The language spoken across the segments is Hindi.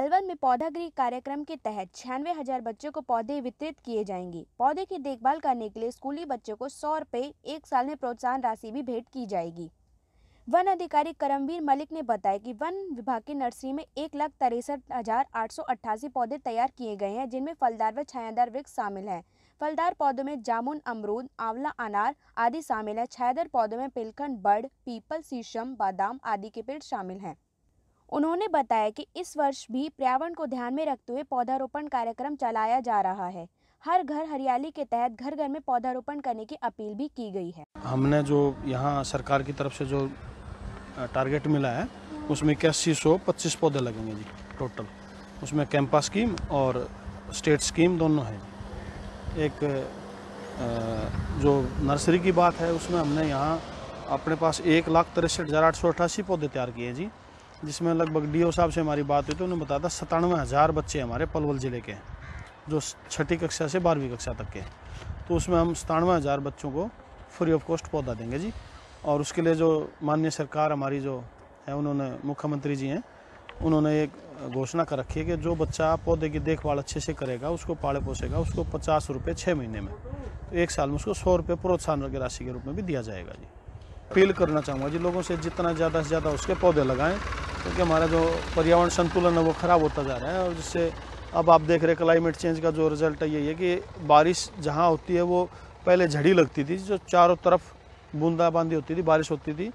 पालवन में पौधागृह कार्यक्रम के तहत छियानवे हजार बच्चों को पौधे वितरित किए जाएंगे पौधे की देखभाल करने के लिए स्कूली बच्चों को सौ रुपये एक साल में प्रोत्साहन राशि भी भेंट की जाएगी वन अधिकारी करमवीर मलिक ने बताया कि वन विभाग की नर्सरी में एक लाख तिरसठ हजार आठ सौ अट्ठासी पौधे तैयार किए गए हैं जिनमें फलदार व छायादार वृक्ष शामिल हैं फलदार पौधों में जामुन अमरूद आंवला अनार आदि शामिल है छायादार पौधों में पिलखंड बड़ पीपल शीशम बादाम आदि के पेड़ शामिल हैं उन्होंने बताया कि इस वर्ष भी पर्यावरण को ध्यान में रखते हुए पौधारोपण कार्यक्रम चलाया जा रहा है हर घर हरियाली के तहत घर घर में पौधारोपण करने की अपील भी की गई है हमने जो यहाँ सरकार की तरफ से जो टारगेट मिला है उसमें इक्यासी सौ पच्चीस पौधे लगेंगे जी टोटल उसमें कैंपा स्कीम और स्टेट स्कीम दोनों है एक जो नर्सरी की बात है उसमें हमने यहाँ अपने पास एक लाख तिरसठ हज़ार आठ सौ अठासी पौधे तैयार किए जी जिसमें लगभग डी साहब से हमारी बात हुई तो उन्होंने बताया था सतानवे हज़ार बच्चे हमारे पलवल ज़िले के जो छठी कक्षा से बारहवीं कक्षा तक के तो उसमें हम सतानवे हज़ार बच्चों को फ्री ऑफ कॉस्ट पौधा देंगे जी और उसके लिए जो माननीय सरकार हमारी जो है उन्होंने मुख्यमंत्री जी हैं उन्होंने एक घोषणा कर रखी है कि जो बच्चा पौधे की देखभाल अच्छे से करेगा उसको पाले पोसेगा उसको पचास रुपये छः महीने में तो एक साल में उसको सौ रुपये प्रोत्साहन की राशि के रूप में भी दिया जाएगा जी अपील करना चाहूँगा जी लोगों से जितना ज़्यादा से ज़्यादा उसके पौधे लगाएं क्योंकि हमारा जो पर्यावरण संतुलन है वो ख़राब होता जा रहा है और जिससे अब आप देख रहे क्लाइमेट चेंज का जो रिजल्ट है यही है कि बारिश जहाँ होती है वो पहले झड़ी लगती थी जो चारों तरफ बूंदाबांदी होती थी बारिश होती थी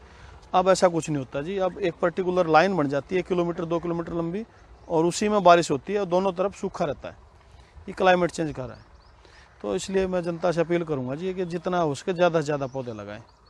अब ऐसा कुछ नहीं होता जी अब एक पर्टिकुलर लाइन बन जाती है किलोमीटर दो किलोमीटर लंबी और उसी में बारिश होती है और दोनों तरफ सूखा रहता है ये क्लाइमेट चेंज कर रहा है तो इसलिए मैं जनता से अपील करूंगा जी कि जितना हो सके ज़्यादा से ज़्यादा पौधे लगाएं